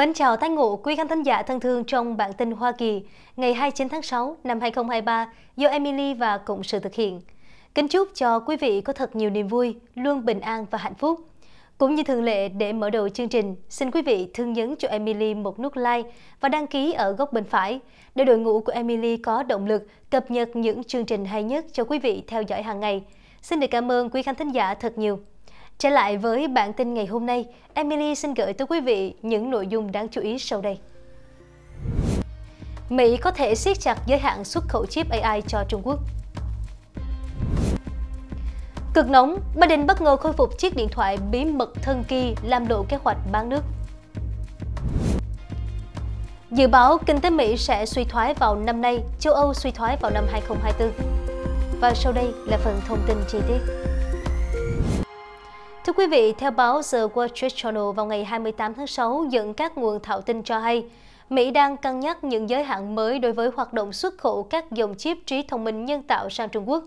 Mến chào tái ngộ quý khán thính giả thân thương trong bản tin Hoa Kỳ ngày 29 tháng 6 năm 2023 do Emily và Cộng sự thực hiện. Kính chúc cho quý vị có thật nhiều niềm vui, luôn bình an và hạnh phúc. Cũng như thường lệ để mở đầu chương trình, xin quý vị thương nhấn cho Emily một nút like và đăng ký ở góc bên phải để đội ngũ của Emily có động lực cập nhật những chương trình hay nhất cho quý vị theo dõi hàng ngày. Xin được cảm ơn quý khán thính giả thật nhiều. Trở lại với bản tin ngày hôm nay, Emily xin gửi tới quý vị những nội dung đáng chú ý sau đây. Mỹ có thể siết chặt giới hạn xuất khẩu chip AI cho Trung Quốc. Cực nóng, Biden bất ngờ khôi phục chiếc điện thoại bí mật thân kỳ làm lộ kế hoạch bán nước. Dự báo kinh tế Mỹ sẽ suy thoái vào năm nay, châu Âu suy thoái vào năm 2024. Và sau đây là phần thông tin chi tiết. Thưa quý vị, theo báo The Wall Street Journal vào ngày 28 tháng 6 dẫn các nguồn thạo tin cho hay, Mỹ đang cân nhắc những giới hạn mới đối với hoạt động xuất khẩu các dòng chip trí thông minh nhân tạo sang Trung Quốc.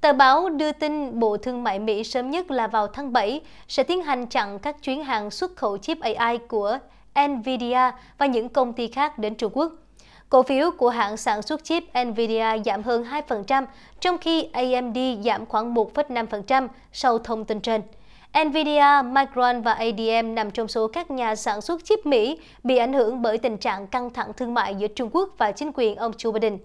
Tờ báo đưa tin Bộ Thương mại Mỹ sớm nhất là vào tháng 7 sẽ tiến hành chặn các chuyến hàng xuất khẩu chip AI của NVIDIA và những công ty khác đến Trung Quốc. Cổ phiếu của hãng sản xuất chip NVIDIA giảm hơn 2%, trong khi AMD giảm khoảng 1,5% sau thông tin trên. Nvidia, Micron và ADM nằm trong số các nhà sản xuất chip Mỹ bị ảnh hưởng bởi tình trạng căng thẳng thương mại giữa Trung Quốc và chính quyền ông Joe Biden.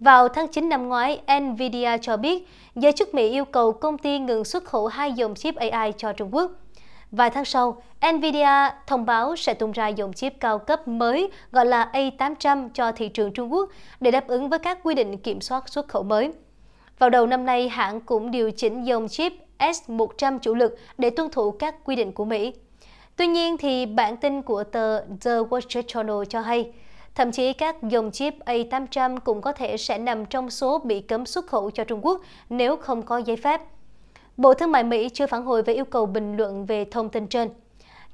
Vào tháng 9 năm ngoái, Nvidia cho biết giới chức Mỹ yêu cầu công ty ngừng xuất khẩu hai dòng chip AI cho Trung Quốc. Vài tháng sau, Nvidia thông báo sẽ tung ra dòng chip cao cấp mới gọi là A800 cho thị trường Trung Quốc để đáp ứng với các quy định kiểm soát xuất khẩu mới. Vào đầu năm nay, hãng cũng điều chỉnh dòng chip S-100 chủ lực để tuân thủ các quy định của Mỹ. Tuy nhiên, thì bản tin của tờ The Wall Street Journal cho hay, thậm chí các dòng chip A800 cũng có thể sẽ nằm trong số bị cấm xuất khẩu cho Trung Quốc nếu không có giấy phép. Bộ Thương mại Mỹ chưa phản hồi về yêu cầu bình luận về thông tin trên.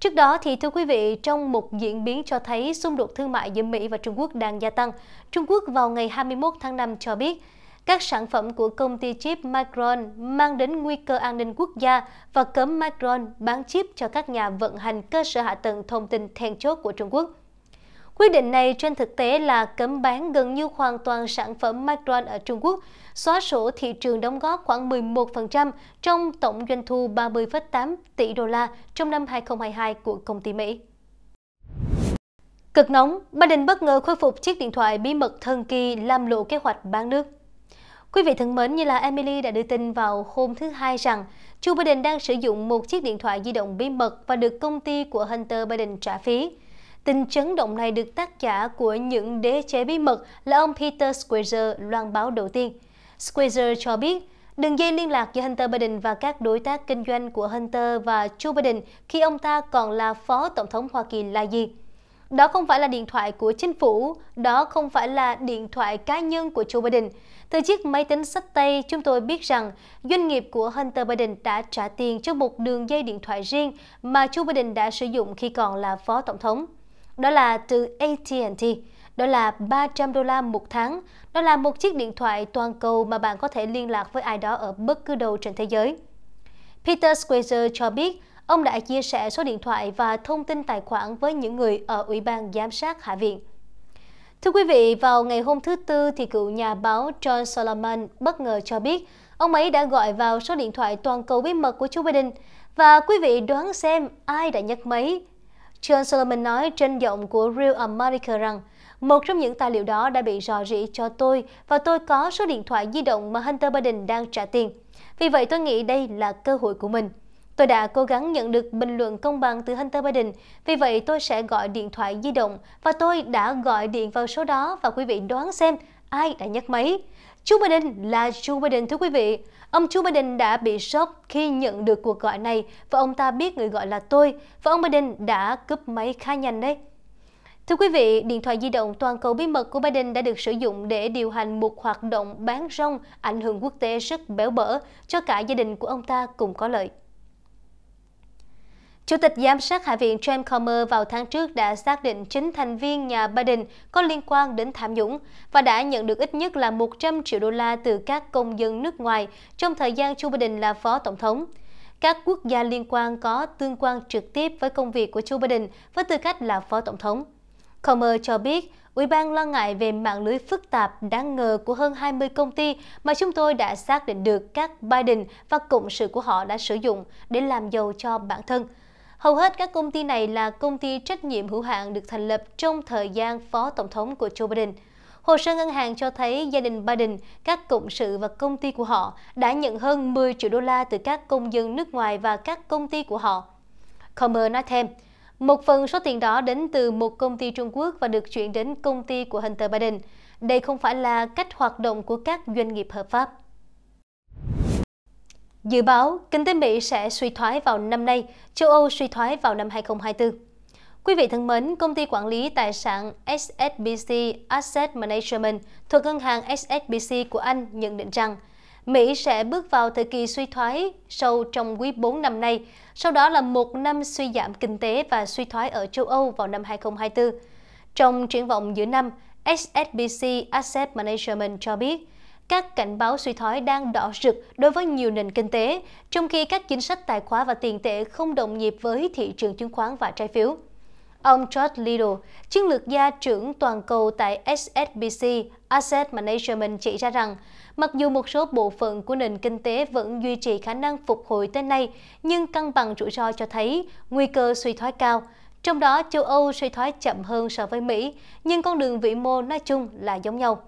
Trước đó, thì thưa quý vị, trong một diễn biến cho thấy xung đột thương mại giữa Mỹ và Trung Quốc đang gia tăng, Trung Quốc vào ngày 21 tháng 5 cho biết các sản phẩm của công ty chip Micron mang đến nguy cơ an ninh quốc gia và cấm Micron bán chip cho các nhà vận hành cơ sở hạ tầng thông tin then chốt của Trung Quốc. Quyết định này trên thực tế là cấm bán gần như hoàn toàn sản phẩm Micron ở Trung Quốc, xóa sổ thị trường đóng góp khoảng 11% trong tổng doanh thu 30,8 tỷ đô la trong năm 2022 của công ty Mỹ. Cực nóng, Biden bất ngờ khôi phục chiếc điện thoại bí mật thần kỳ làm lộ kế hoạch bán nước. Quý vị thân mến, như là Emily đã đưa tin vào hôm thứ Hai rằng Joe Biden đang sử dụng một chiếc điện thoại di động bí mật và được công ty của Hunter Biden trả phí. Tin chấn động này được tác giả của những đế chế bí mật là ông Peter Squeezer loan báo đầu tiên. Squeezer cho biết, đường dây liên lạc giữa Hunter Biden và các đối tác kinh doanh của Hunter và Joe Biden khi ông ta còn là Phó Tổng thống Hoa Kỳ là gì? Đó không phải là điện thoại của chính phủ, đó không phải là điện thoại cá nhân của Joe Biden, từ chiếc máy tính sách tay, chúng tôi biết rằng doanh nghiệp của Hunter Biden đã trả tiền cho một đường dây điện thoại riêng mà Joe Biden đã sử dụng khi còn là phó tổng thống. Đó là từ AT&T, đó là 300 đô la một tháng, đó là một chiếc điện thoại toàn cầu mà bạn có thể liên lạc với ai đó ở bất cứ đâu trên thế giới. Peter Schweizer cho biết, ông đã chia sẻ số điện thoại và thông tin tài khoản với những người ở Ủy ban Giám sát Hạ viện. Thưa quý vị, vào ngày hôm thứ Tư thì cựu nhà báo John Solomon bất ngờ cho biết ông ấy đã gọi vào số điện thoại toàn cầu bí mật của Joe Biden và quý vị đoán xem ai đã nhấc máy. John Solomon nói trên giọng của Real America rằng một trong những tài liệu đó đã bị rò rỉ cho tôi và tôi có số điện thoại di động mà Hunter Biden đang trả tiền. Vì vậy tôi nghĩ đây là cơ hội của mình. Tôi đã cố gắng nhận được bình luận công bằng từ Hunter Biden, vì vậy tôi sẽ gọi điện thoại di động và tôi đã gọi điện vào số đó và quý vị đoán xem ai đã nhấc máy. Joe Biden là Joe Biden thưa quý vị. Ông Joe Biden đã bị sốc khi nhận được cuộc gọi này và ông ta biết người gọi là tôi và ông Biden đã cướp máy khá nhanh đấy. Thưa quý vị, điện thoại di động toàn cầu bí mật của Biden đã được sử dụng để điều hành một hoạt động bán rong ảnh hưởng quốc tế rất béo bở cho cả gia đình của ông ta cùng có lợi. Chủ tịch giám sát Hạ viện James Comer vào tháng trước đã xác định chính thành viên nhà Biden có liên quan đến tham nhũng và đã nhận được ít nhất là 100 triệu đô la từ các công dân nước ngoài trong thời gian Joe Biden là phó tổng thống. Các quốc gia liên quan có tương quan trực tiếp với công việc của Joe Biden với tư cách là phó tổng thống. Comer cho biết, Ủy ban lo ngại về mạng lưới phức tạp đáng ngờ của hơn 20 công ty mà chúng tôi đã xác định được các Biden và cộng sự của họ đã sử dụng để làm giàu cho bản thân – Hầu hết các công ty này là công ty trách nhiệm hữu hạn được thành lập trong thời gian phó tổng thống của Joe Biden. Hồ sơ ngân hàng cho thấy gia đình Biden, các cộng sự và công ty của họ đã nhận hơn 10 triệu đô la từ các công dân nước ngoài và các công ty của họ. Comer nói thêm, một phần số tiền đó đến từ một công ty Trung Quốc và được chuyển đến công ty của Hunter Biden. Đây không phải là cách hoạt động của các doanh nghiệp hợp pháp. Dự báo kinh tế Mỹ sẽ suy thoái vào năm nay, châu Âu suy thoái vào năm 2024. Quý vị thân mến, công ty quản lý tài sản SSBC Asset Management thuộc ngân hàng SSBC của Anh nhận định rằng Mỹ sẽ bước vào thời kỳ suy thoái sâu trong quý 4 năm nay, sau đó là một năm suy giảm kinh tế và suy thoái ở châu Âu vào năm 2024. Trong triển vọng giữa năm, SSBC Asset Management cho biết các cảnh báo suy thoái đang đỏ rực đối với nhiều nền kinh tế, trong khi các chính sách tài khoá và tiền tệ không đồng nhịp với thị trường chứng khoán và trái phiếu. Ông George Liddle, chiến lược gia trưởng toàn cầu tại SSBC Asset Management chỉ ra rằng, mặc dù một số bộ phận của nền kinh tế vẫn duy trì khả năng phục hồi tới nay, nhưng cân bằng rủi ro cho thấy nguy cơ suy thoái cao. Trong đó, châu Âu suy thoái chậm hơn so với Mỹ, nhưng con đường vĩ mô nói chung là giống nhau.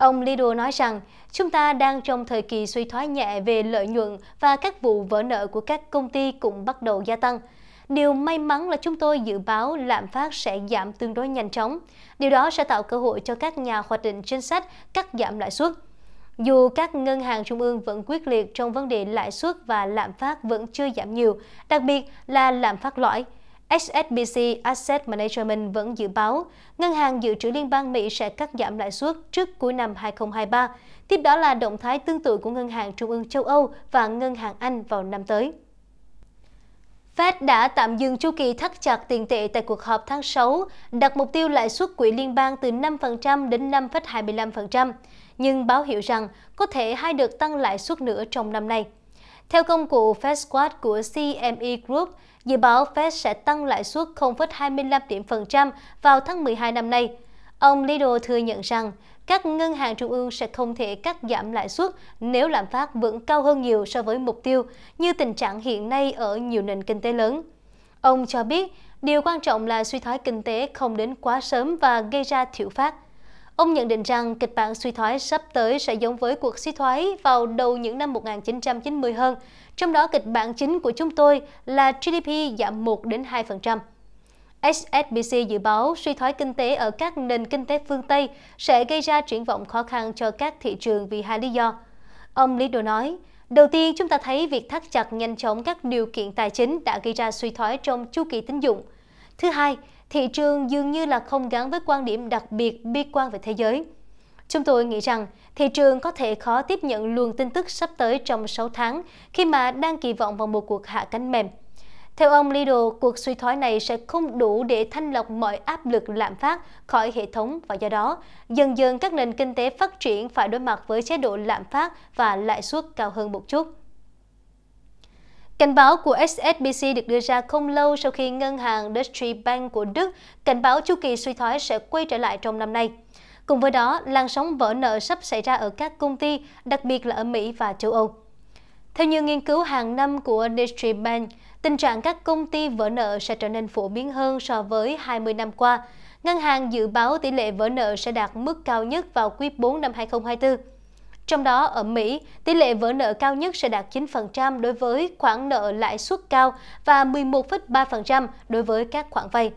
Ông Lido nói rằng, chúng ta đang trong thời kỳ suy thoái nhẹ về lợi nhuận và các vụ vỡ nợ của các công ty cũng bắt đầu gia tăng. Điều may mắn là chúng tôi dự báo lạm phát sẽ giảm tương đối nhanh chóng. Điều đó sẽ tạo cơ hội cho các nhà hoạch định chính sách cắt giảm lãi suất. Dù các ngân hàng trung ương vẫn quyết liệt trong vấn đề lãi suất và lạm phát vẫn chưa giảm nhiều, đặc biệt là lạm phát lõi, SSBC Asset Management vẫn dự báo Ngân hàng Dự trữ Liên bang Mỹ sẽ cắt giảm lãi suất trước cuối năm 2023. Tiếp đó là động thái tương tự của Ngân hàng Trung ương châu Âu và Ngân hàng Anh vào năm tới. Fed đã tạm dừng chu kỳ thắt chặt tiền tệ tại cuộc họp tháng 6, đặt mục tiêu lãi suất quỹ liên bang từ 5% đến 5,25%, nhưng báo hiệu rằng có thể hai được tăng lãi suất nữa trong năm nay. Theo công cụ Fed Squad của CME Group, Dự báo Fed sẽ tăng lãi suất 0,25 điểm phần trăm vào tháng 12 năm nay. Ông Lido thừa nhận rằng các ngân hàng trung ương sẽ không thể cắt giảm lãi suất nếu lạm phát vẫn cao hơn nhiều so với mục tiêu, như tình trạng hiện nay ở nhiều nền kinh tế lớn. Ông cho biết, điều quan trọng là suy thoái kinh tế không đến quá sớm và gây ra thiểu phát. Ông nhận định rằng kịch bản suy thoái sắp tới sẽ giống với cuộc suy thoái vào đầu những năm 1990 hơn, trong đó kịch bản chính của chúng tôi là GDP giảm 1 đến 2%. SSBC dự báo suy thoái kinh tế ở các nền kinh tế phương Tây sẽ gây ra triển vọng khó khăn cho các thị trường vì hai lý do. Ông Lý nói, đầu tiên chúng ta thấy việc thắt chặt nhanh chóng các điều kiện tài chính đã gây ra suy thoái trong chu kỳ tín dụng. Thứ hai, thị trường dường như là không gắn với quan điểm đặc biệt bi quan về thế giới. Chúng tôi nghĩ rằng thị trường có thể khó tiếp nhận luồng tin tức sắp tới trong 6 tháng khi mà đang kỳ vọng vào một cuộc hạ cánh mềm. Theo ông Lido, cuộc suy thoái này sẽ không đủ để thanh lọc mọi áp lực lạm phát khỏi hệ thống và do đó, dần dần các nền kinh tế phát triển phải đối mặt với chế độ lạm phát và lãi suất cao hơn một chút. Cảnh báo của SSBC được đưa ra không lâu sau khi ngân hàng Deutsche Bank của Đức cảnh báo chu kỳ suy thoái sẽ quay trở lại trong năm nay. Cùng với đó, làn sóng vỡ nợ sắp xảy ra ở các công ty, đặc biệt là ở Mỹ và châu Âu. Theo nhiều nghiên cứu hàng năm của Deutsche Bank, tình trạng các công ty vỡ nợ sẽ trở nên phổ biến hơn so với 20 năm qua. Ngân hàng dự báo tỷ lệ vỡ nợ sẽ đạt mức cao nhất vào quý 4 năm 2024. Trong đó, ở Mỹ, tỷ lệ vỡ nợ cao nhất sẽ đạt 9% đối với khoản nợ lãi suất cao và 11,3% đối với các khoản vay.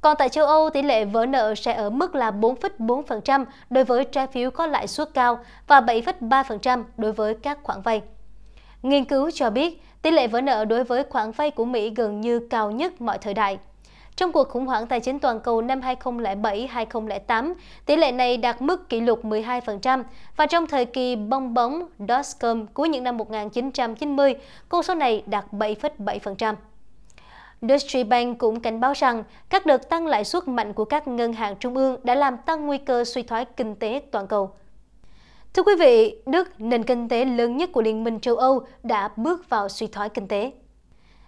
Còn tại châu Âu, tỷ lệ vỡ nợ sẽ ở mức là 4,4% đối với trái phiếu có lãi suất cao và 7,3% đối với các khoản vay. Nghiên cứu cho biết, tỷ lệ vỡ nợ đối với khoản vay của Mỹ gần như cao nhất mọi thời đại. Trong cuộc khủng hoảng tài chính toàn cầu năm 2007-2008, tỷ lệ này đạt mức kỷ lục 12% và trong thời kỳ bong bóng dotcom cuối những năm 1990, con số này đạt 7,7%. Deutsche Bank cũng cảnh báo rằng các đợt tăng lãi suất mạnh của các ngân hàng trung ương đã làm tăng nguy cơ suy thoái kinh tế toàn cầu. Thưa quý vị, Đức, nền kinh tế lớn nhất của Liên minh châu Âu, đã bước vào suy thoái kinh tế.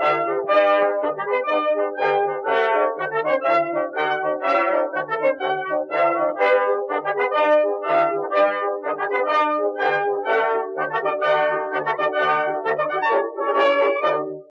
you.